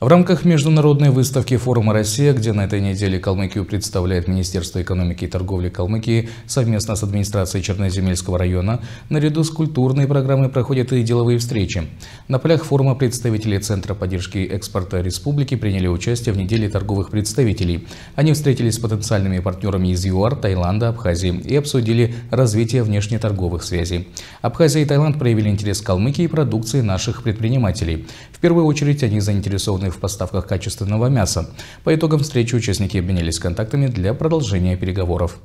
В рамках международной выставки форума «Россия», где на этой неделе Калмыкию представляет Министерство экономики и торговли Калмыкии совместно с администрацией Черноземельского района, наряду с культурной программой проходят и деловые встречи. На полях форума представители Центра поддержки экспорта республики приняли участие в неделе торговых представителей. Они встретились с потенциальными партнерами из ЮАР, Таиланда, Абхазии и обсудили развитие внешнеторговых связей. Абхазия и Таиланд проявили интерес к Калмыкии и продукции наших предпринимателей. В первую очередь они заинтересованы в поставках качественного мяса. По итогам встречи участники обменялись контактами для продолжения переговоров.